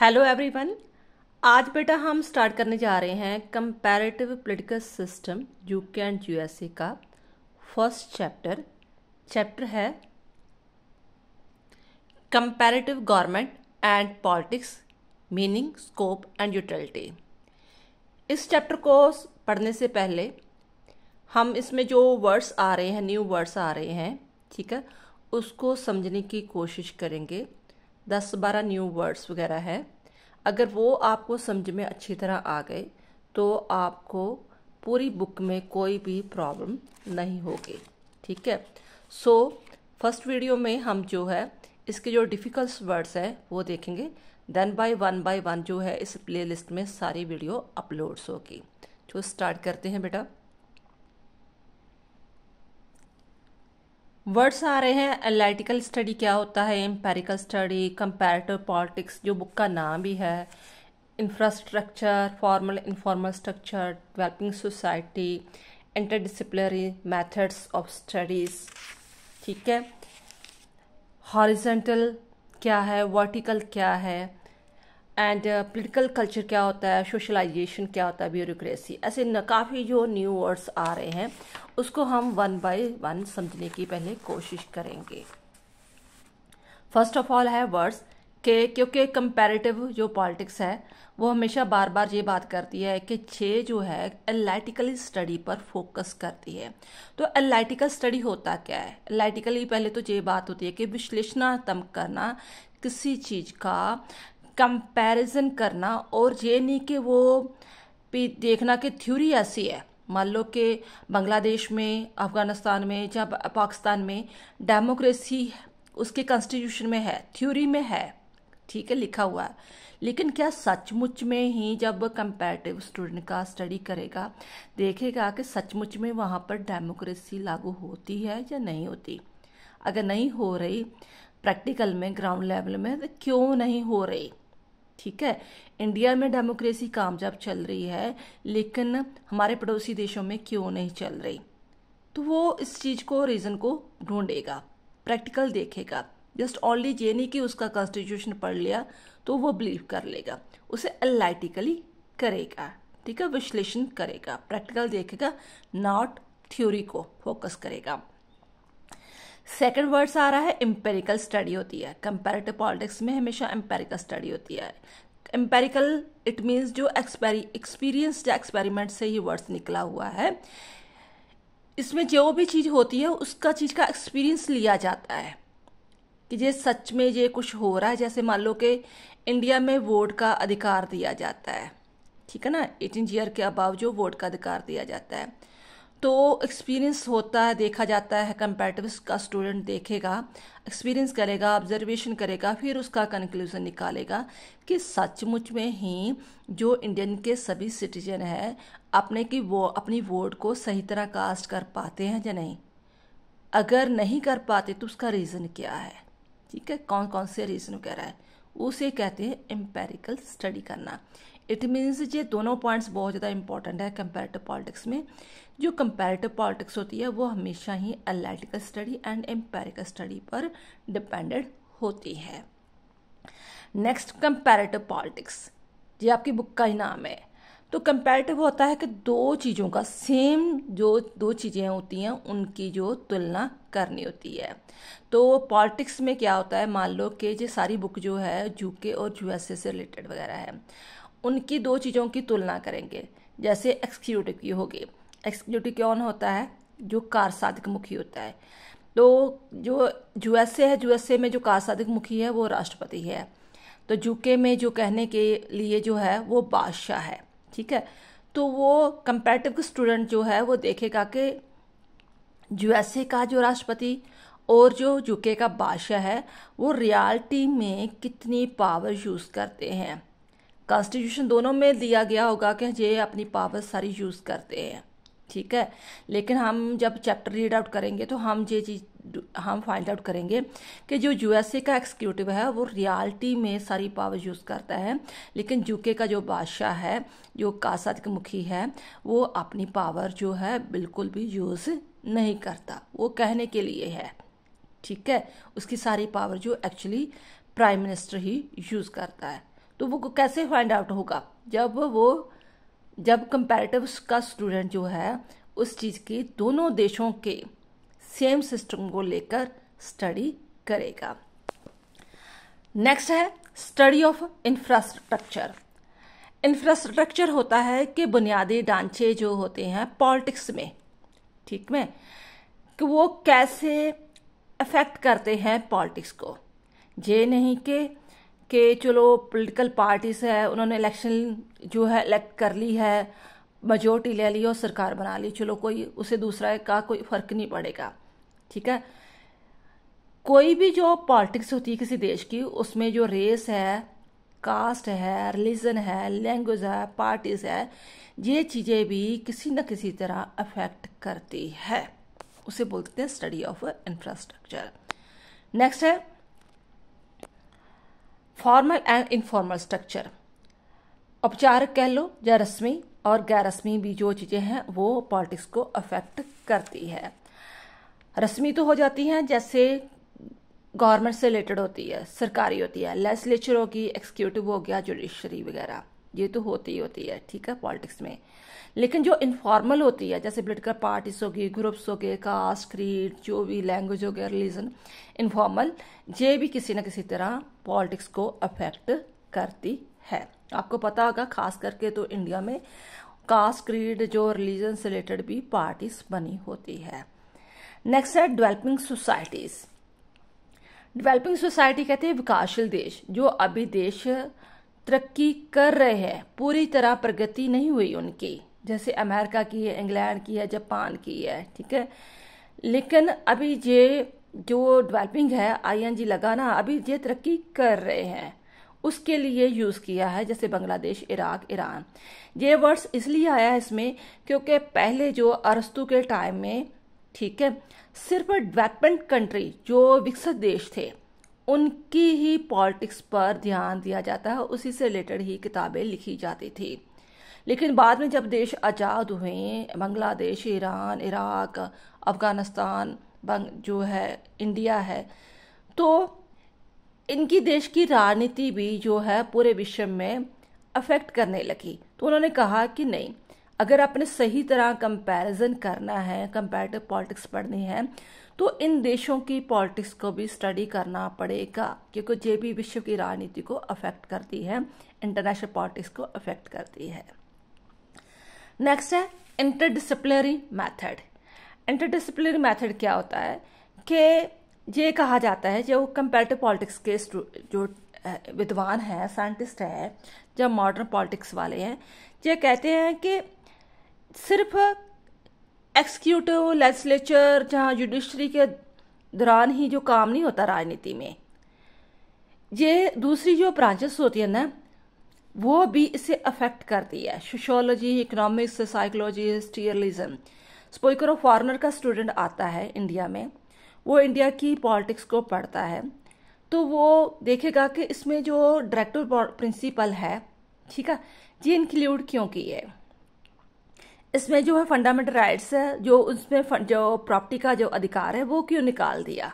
hello everyone आज बेटा हम स्टार्ट करने जा रहे हैं comparative political system UK and USA का फर्स्ट चैप्टर चैप्टर है comparative government and politics meaning scope and utility इस चैप्टर को पढ़ने से पहले हम इसमें जो वर्ड्स आ रहे हैं न्यू वर्ड्स आ रहे हैं ठीक है उसको समझने की कोशिश करेंगे दस बारह न्यू वर्ड्स वगैरह है अगर वो आपको समझ में अच्छी तरह आ गए तो आपको पूरी बुक में कोई भी प्रॉब्लम नहीं होगी ठीक है सो फर्स्ट वीडियो में हम जो है इसके जो डिफ़िकल्ट वर्ड्स हैं वो देखेंगे then by one by one जो है इस प्लेलिस्ट में सारी वीडियो अपलोड्स होगी तो स्टार्ट करते हैं बेटा वर्ड्स आ रहे हैं एनालिटिकल स्टडी क्या होता है एम्पेरिकल स्टडी कंपेरेटिव पॉलिटिक्स जो बुक का नाम भी है infrastructure formal informal structure developing society interdisciplinary methods of studies ठीक है हॉरिजेंटल क्या है वर्टिकल क्या है एंड पोलिटिकल कल्चर क्या होता है सोशलाइजेशन क्या होता है ब्यूरोक्रेसी ऐसे काफ़ी जो न्यू वर्ड्स आ रहे हैं उसको हम वन बाय वन समझने की पहले कोशिश करेंगे फर्स्ट ऑफ ऑल है वर्ड्स के क्योंकि कंपैरेटिव जो पॉलिटिक्स है वो हमेशा बार बार ये बात करती है कि छः जो है एलाइटिकली स्टडी पर फोकस करती है तो एलाइटिकल स्टडी होता क्या है एलाइटिकली पहले तो ये बात होती है कि विश्लेषणात्मक करना किसी चीज़ का कंपैरिजन करना और ये नहीं कि वो देखना कि थ्योरी ऐसी है मान लो कि बांग्लादेश में अफ़गानिस्तान में या पाकिस्तान में डेमोक्रेसी उसके कॉन्स्टिट्यूशन में है थ्योरी में है ठीक है लिखा हुआ है लेकिन क्या सचमुच में ही जब कंपेरेटिव स्टूडेंट का स्टडी करेगा देखेगा कि सचमुच में वहाँ पर डेमोक्रेसी लागू होती है या नहीं होती अगर नहीं हो रही प्रैक्टिकल में ग्राउंड लेवल में तो क्यों नहीं हो रही ठीक है इंडिया में डेमोक्रेसी कामयाब चल रही है लेकिन हमारे पड़ोसी देशों में क्यों नहीं चल रही तो वो इस चीज़ को रीज़न को ढूंढेगा प्रैक्टिकल देखेगा जस्ट ऑनली ये नहीं कि उसका कॉन्स्टिट्यूशन पढ़ लिया तो वो बिलीव कर लेगा उसे एलाइटिकली करेगा ठीक है विश्लेषण करेगा प्रैक्टिकल देखेगा नॉट थ्योरी को फोकस करेगा सेकेंड वर्ड्स आ रहा है एम्पेरिकल स्टडी होती है कंपेरेटिव पॉलिटिक्स में हमेशा एम्पेरिकल स्टडी होती है एम्पेरिकल इट मीन्स जो एक्सपीरियंस या एक्सपेरिमेंट से ही वर्ड्स निकला हुआ है इसमें जो भी चीज़ होती है उसका चीज़ का एक्सपीरियंस लिया जाता है कि ये सच में ये कुछ हो रहा है जैसे मान लो कि इंडिया में वोट का अधिकार दिया जाता है ठीक है ना एटीन ईयर के अबाव जो वोट का अधिकार दिया जाता है तो एक्सपीरियंस होता है देखा जाता है कंपेरेटिव्स का स्टूडेंट देखेगा एक्सपीरियंस करेगा ऑब्जर्वेशन करेगा फिर उसका कंक्लूज़न निकालेगा कि सचमुच में ही जो इंडियन के सभी सिटीजन है अपने की वो अपनी वोट को सही तरह कास्ट कर पाते हैं या नहीं अगर नहीं कर पाते तो उसका रीज़न क्या है ठीक है कौन कौन से रीज़न कह रहा है उसे कहते हैं एम्पेरिकल स्टडी करना इट मीन्स ये दोनों पॉइंट्स बहुत ज़्यादा इंपॉर्टेंट है कंपेरेटिव पॉलिटिक्स में जो कंपेरेटिव पॉलिटिक्स होती है वो हमेशा ही analytical study and empirical study पर डिपेंडेंट होती है नेक्स्ट कंपेरेटिव पॉलिटिक्स ये आपकी बुक का ही नाम है तो कंपेरेटिव होता है कि दो चीज़ों का सेम जो दो चीज़ें होती हैं उनकी जो तुलना करनी होती है तो पॉलिटिक्स में क्या होता है मान लो कि ये सारी बुक जो है यूके और यूएसए से रिलेटेड वगैरह है उनकी दो चीज़ों की तुलना करेंगे जैसे एक्सक्यूटिव की होगी एक्सक्यूटिव कौन होता है जो कार साधक मुखी होता है तो जो यूएसए है यूएसए में जो कार साधक मुखी है वो राष्ट्रपति है तो यूके में जो कहने के लिए जो है वो बादशाह है ठीक है तो वो कंपेटिव स्टूडेंट जो है वो देखेगा कि यूएसए का जो राष्ट्रपति और जो यूके का बादशाह है वो रियलिटी में कितनी पावर यूज़ करते हैं कॉन्स्टिट्यूशन दोनों में दिया गया होगा कि ये अपनी पावर सारी यूज़ करते हैं ठीक है लेकिन हम जब चैप्टर रीड आउट करेंगे तो हम ये चीज़ हम फाइंड आउट करेंगे कि जो यूएसए का एक्सिक्यूटिव है वो रियलिटी में सारी पावर यूज़ करता है लेकिन यूके का जो बादशाह है जो कासाद का मुखी है वो अपनी पावर जो है बिल्कुल भी यूज़ नहीं करता वो कहने के लिए है ठीक है उसकी सारी पावर जो एक्चुअली प्राइम मिनिस्टर ही यूज़ करता है तो वो कैसे फाइंड आउट होगा जब वो जब कंपेरेटिव का स्टूडेंट जो है उस चीज़ की दोनों देशों के सेम सिस्टम को लेकर स्टडी करेगा नेक्स्ट है स्टडी ऑफ इंफ्रास्ट्रक्चर इंफ्रास्ट्रक्चर होता है कि बुनियादी ढांचे जो होते हैं पॉलिटिक्स में ठीक में कि वो कैसे अफेक्ट करते हैं पॉलिटिक्स को ये नहीं कि कि चलो पॉलिटिकल पार्टीज़ है उन्होंने इलेक्शन जो है इलेक्ट कर ली है मजोरिटी ले ली और सरकार बना ली चलो कोई उसे दूसरा का कोई फ़र्क नहीं पड़ेगा ठीक है कोई भी जो पॉलिटिक्स होती है किसी देश की उसमें जो रेस है कास्ट है रिलीजन है लैंग्वेज है पार्टीज़ है ये चीज़ें भी किसी न किसी तरह अफेक्ट करती है उसे बोलते हैं स्टडी ऑफ इंफ्रास्ट्रक्चर नेक्स्ट है फॉर्मल एंड इनफॉर्मल स्ट्रक्चर औपचारिक कह लो या रस्मी और गैर रस्मी भी जो चीज़ें हैं वो पॉलिटिक्स को अफेक्ट करती है रस्मी तो हो जाती हैं जैसे गवर्नमेंट से रिलेटेड होती है सरकारी होती है लेजिस्लेचर होगी एक्सिक्यूटिव हो गया जुडिशरी वगैरह ये तो होती ही होती है ठीक है पॉलिटिक्स में लेकिन जो इनफॉर्मल होती है जैसे पोलिटिकल पार्टीज होगी ग्रुप्स हो गए कास्ट क्रीड जो भी लैंग्वेज हो गया रिलीजन इनफॉर्मल ये भी किसी न किसी तरह पॉलिटिक्स को अफेक्ट करती है आपको पता होगा खास करके तो इंडिया में कास्ट क्रीड जो रिलीजन से रिलेटेड भी पार्टीज बनी होती है नेक्स्ट है डेवलपिंग सोसाइटीज डेवलपिंग सोसाइटी कहते हैं विकासशील देश जो अभी देश तरक्की कर रहे हैं पूरी तरह प्रगति नहीं हुई उनकी जैसे अमेरिका की है इंग्लैंड की है जापान की है ठीक है लेकिन अभी ये जो डेवलपिंग है आईएनजी लगाना अभी ये तरक्की कर रहे हैं उसके लिए यूज़ किया है जैसे बांग्लादेश इराक ईरान ये वर्ड्स इसलिए आया है इसमें क्योंकि पहले जो अरस्तु के टाइम में ठीक है सिर्फ डेवलपमेंट कंट्री जो विकसित देश थे उनकी ही पॉलिटिक्स पर ध्यान दिया जाता है उसी से रिलेटेड ही किताबें लिखी जाती थी लेकिन बाद में जब देश आज़ाद हुए बांग्लादेश ईरान इराक अफ़गानिस्तान जो है इंडिया है तो इनकी देश की राजनीति भी जो है पूरे विश्व में अफेक्ट करने लगी तो उन्होंने कहा कि नहीं अगर आपने सही तरह कंपैरिजन करना है कंपैरेटिव पॉलिटिक्स पढ़नी है तो इन देशों की पॉलिटिक्स को भी स्टडी करना पड़ेगा क्योंकि जे भी विश्व की राजनीति को अफेक्ट करती है इंटरनेशनल पॉलिटिक्स को अफेक्ट करती है नेक्स्ट है इंटरडिसिप्लिनरी मैथड इंटरडिसिप्लिनरी मैथड क्या होता है कि ये कहा जाता है जो कंपेरेटिव पॉलिटिक्स के जो विद्वान हैं साइंटिस्ट हैं जब मॉडर्न पॉलिटिक्स वाले हैं ये कहते हैं कि सिर्फ एक्सिक्यूटिव लेजिस्लेचर जहाँ जुडिशरी के दौरान ही जो काम नहीं होता राजनीति में ये दूसरी जो ब्रांचेस होती है ना वो भी इसे अफेक्ट करती है सोशोलॉजी इकोनॉमिक्स साइकोलॉजी हिस्टीरियलिज्म स्पोइकर ऑफ फॉरनर का स्टूडेंट आता है इंडिया में वो इंडिया की पॉलिटिक्स को पढ़ता है तो वो देखेगा कि इसमें जो डायरेक्टर प्रिंसिपल है ठीक है ये इंक्लूड क्यों की है इसमें जो है फंडामेंटल राइट्स है जो उसमें जो प्रॉपर्टी का जो अधिकार है वो क्यों निकाल दिया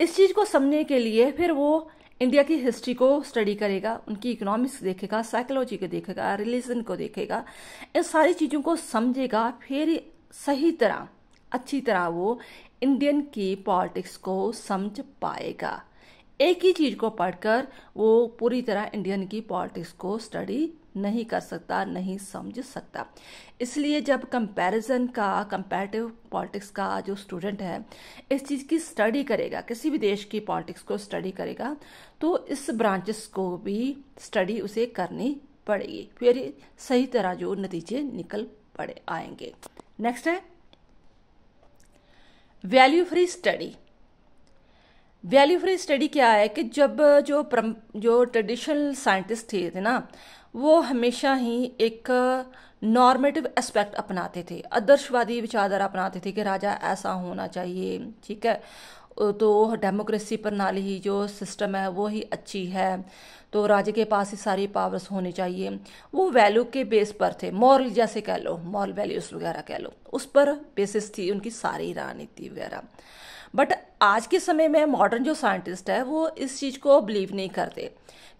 इस चीज़ को समझने के लिए फिर वो इंडिया की हिस्ट्री को स्टडी करेगा उनकी इकोनॉमिक्स देखेगा साइकोलॉजी को देखेगा रिलीजन को देखेगा इन सारी चीज़ों को समझेगा फिर सही तरह अच्छी तरह वो इंडियन की पॉलिटिक्स को समझ पाएगा एक ही चीज़ को पढ़कर वो पूरी तरह इंडियन की पॉलिटिक्स को स्टडी नहीं कर सकता नहीं समझ सकता इसलिए जब कंपैरिजन का कंपैरेटिव पॉलिटिक्स का जो स्टूडेंट है इस चीज़ की स्टडी करेगा किसी भी देश की पॉलिटिक्स को स्टडी करेगा तो इस ब्रांचेस को भी स्टडी उसे करनी पड़ेगी फिर सही तरह जो नतीजे निकल पड़े आएंगे नेक्स्ट है value free study value free study क्या है कि जब जो परम जो ट्रेडिशनल साइंटिस्ट थे थे ना वो हमेशा ही एक नॉर्मेटिव एस्पेक्ट अपनाते थे आदर्शवादी विचारधारा अपनाते थे कि राजा ऐसा होना चाहिए ठीक है तो डेमोक्रेसी प्रणाली ही जो सिस्टम है वो ही अच्छी है तो राजे के पास ही सारी पावर्स होनी चाहिए वो वैल्यू के बेस पर थे मॉरल जैसे कह लो मॉरल वैल्यूज़ वगैरह कह लो उस पर बेसिस थी उनकी सारी राजनीति वगैरह बट आज के समय में मॉडर्न जो साइंटिस्ट है वो इस चीज़ को बिलीव नहीं करते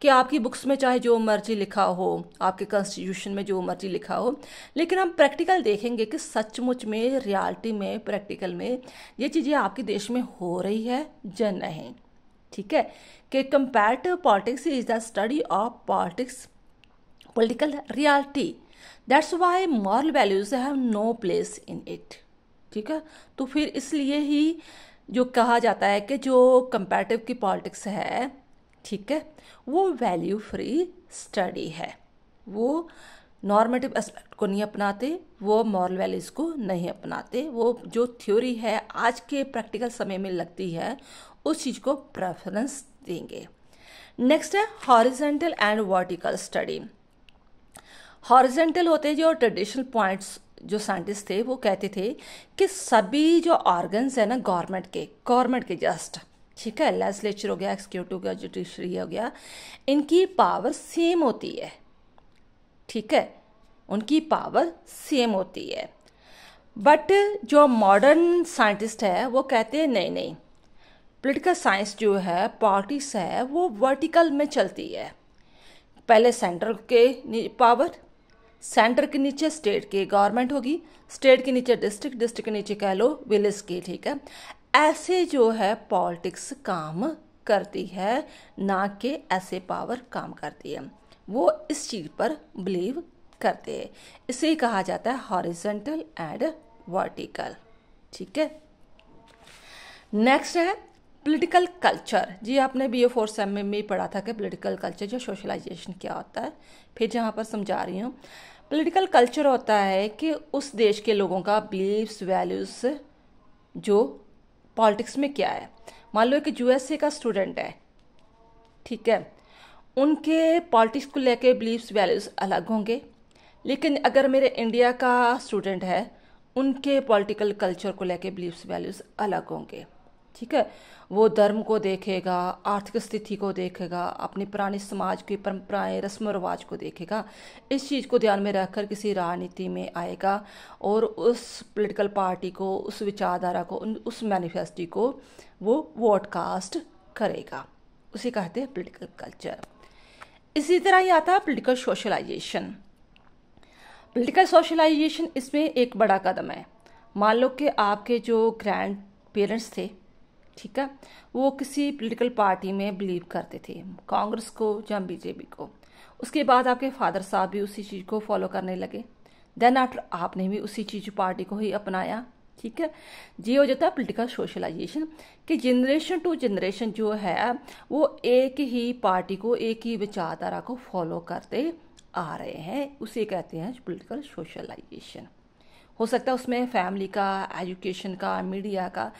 कि आपकी बुक्स में चाहे जो मर्जी लिखा हो आपके कॉन्स्टिट्यूशन में जो मर्जी लिखा हो लेकिन हम प्रैक्टिकल देखेंगे कि सचमुच में रियलिटी में प्रैक्टिकल में ये चीज़ें आपके देश में हो रही है या नहीं ठीक है कि comparative politics is the study of politics political reality that's why moral values have no place in it ठीक है तो फिर इसलिए ही जो कहा जाता है कि जो कंपेटिव की पॉलिटिक्स है ठीक है वो वैल्यू फ्री स्टडी है वो नॉर्मेटिव एस्पेक्ट को नहीं अपनाते वो मॉरल वैल्यूज़ को नहीं अपनाते वो जो थ्योरी है आज के प्रैक्टिकल समय में लगती है उस चीज़ को प्रेफरेंस देंगे नेक्स्ट है horizontal and vertical study horizontal होते हैं जो ट्रेडिशनल पॉइंट्स जो साइंटिस्ट थे वो कहते थे कि सभी जो ऑर्गन्स हैं ना गवर्नमेंट के गवर्नमेंट के जस्ट ठीक है लेजिस्लेचर हो गया एक्सिक्यूटिव हो गया जुडिशरी हो गया इनकी पावर सेम होती है ठीक है उनकी पावर सेम होती है बट जो मॉडर्न साइंटिस्ट है वो कहते हैं नहीं नहीं पॉलिटिकल साइंस जो है पॉलिटिक्स है वो वर्टिकल में चलती है पहले सेंटर के पावर सेंटर के नीचे स्टेट की गवर्नमेंट होगी स्टेट के नीचे डिस्ट्रिक्ट डिस्ट्रिक्ट के नीचे कह लो विलेज की ठीक है ऐसे जो है पॉलिटिक्स काम करती है ना कि ऐसे पावर काम करती है वो इस चीज़ पर बिलीव करते हैं इसे कहा जाता है हॉरिजेंटल एंड वर्टिकल ठीक है नेक्स्ट है पॉलिटिकल कल्चर जी आपने बी ए फोर सेम में भी पढ़ा था कि पॉलिटिकल कल्चर जो सोशलाइजेशन क्या होता है फिर जहाँ पर समझा रही हूँ पॉलिटिकल कल्चर होता है कि उस देश के लोगों का बिलीव्स वैल्यूज़ जो पॉलिटिक्स में क्या है मान लो कि यूएसए का स्टूडेंट है ठीक है उनके पॉलिटिक्स को लेके बिलीव्स वैल्यूज़ अलग होंगे लेकिन अगर मेरे इंडिया का स्टूडेंट है उनके पॉलिटिकल कल्चर को लेके बिलीव्स वैल्यूज़ अलग होंगे ठीक है वो धर्म को देखेगा आर्थिक स्थिति को देखेगा अपनी पुरानी समाज की परंपराएं रस्म रिवाज को देखेगा इस चीज़ को ध्यान में रखकर किसी राजनीति में आएगा और उस पॉलिटिकल पार्टी को उस विचारधारा को उस मैनिफेस्टो को वो वॉडकास्ट करेगा उसे कहते हैं पॉलिटिकल कल्चर इसी तरह ही आता है पॉलिटिकल सोशलाइजेशन पॉलिटिकल सोशलाइजेशन इसमें एक बड़ा कदम है मान लो कि आपके जो ग्रैंड पेरेंट्स थे ठीक है वो किसी पॉलिटिकल पार्टी में बिलीव करते थे कांग्रेस को या बीजेपी को उसके बाद आपके फादर साहब भी उसी चीज़ को फॉलो करने लगे देन आफ्टर आपने भी उसी चीज़ पार्टी को ही अपनाया ठीक है ये हो जाता है पोलिटिकल सोशलाइजेशन कि जनरेशन टू जनरेशन जो है वो एक ही पार्टी को एक ही विचारधारा को फॉलो करते आ रहे हैं उसे कहते हैं पोलिटिकल सोशलाइजेशन हो सकता है उसमें फैमिली का एजुकेशन का मीडिया का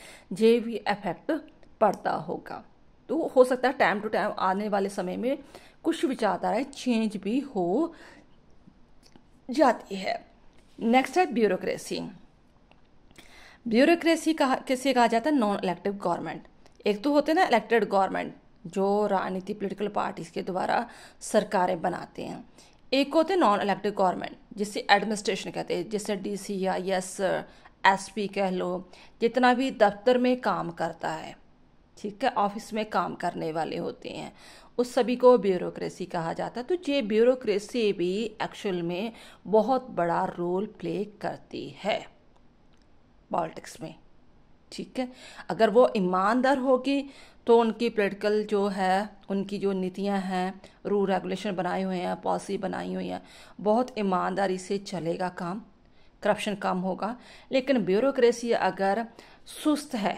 जे भी इफेक्ट पड़ता होगा तो हो सकता है टाइम टू टाइम आने वाले समय में कुछ विचारधारा चेंज भी हो जाती है नेक्स्ट है ब्यूरोक्रेसी ब्यूरोक्रेसी कहा किसे कहा जाता है नॉन इलेक्टिव गवर्नमेंट एक तो होते हैं ना इलेक्टेड गवर्नमेंट जो राजनीति पोलिटिकल पार्टीज के द्वारा सरकारें बनाते हैं एक होते नॉन इलेक्टेड गवर्नमेंट जिसे एडमिनिस्ट्रेशन कहते हैं जैसे डीसी या यस पी कह लो जितना भी दफ्तर में काम करता है ठीक है ऑफिस में काम करने वाले होते हैं उस सभी को ब्यूरोक्रेसी कहा जाता है तो ये ब्यूरोक्रेसी भी एक्चुअल में बहुत बड़ा रोल प्ले करती है पॉलिटिक्स में ठीक है अगर वो ईमानदार होगी तो उनकी पोलिटिकल जो है उनकी जो नीतियां हैं रूल रेगुलेशन बनाए हुए हैं पॉलिसी बनाई हुई हैं बहुत ईमानदारी से चलेगा काम करप्शन कम होगा लेकिन ब्यूरोक्रेसी अगर सुस्त है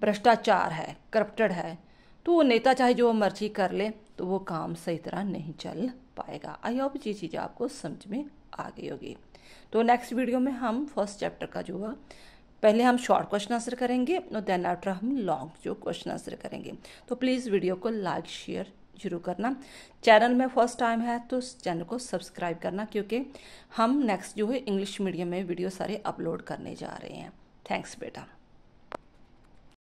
भ्रष्टाचार है करप्टेड है तो वो नेता चाहे जो मर्जी कर ले तो वो काम सही तरह नहीं चल पाएगा आई होप ये चीज़ आपको समझ में आ गई होगी तो नेक्स्ट वीडियो में हम फर्स्ट चैप्टर का जो है पहले हम शॉर्ट क्वेश्चन आंसर करेंगे और देन आफ्टर हम लॉन्ग जो क्वेश्चन आंसर करेंगे तो प्लीज़ वीडियो को लाइक शेयर जरूर करना चैनल में फर्स्ट टाइम है तो चैनल को सब्सक्राइब करना क्योंकि हम नेक्स्ट जो है इंग्लिश मीडियम में वीडियो सारे अपलोड करने जा रहे हैं थैंक्स बेटा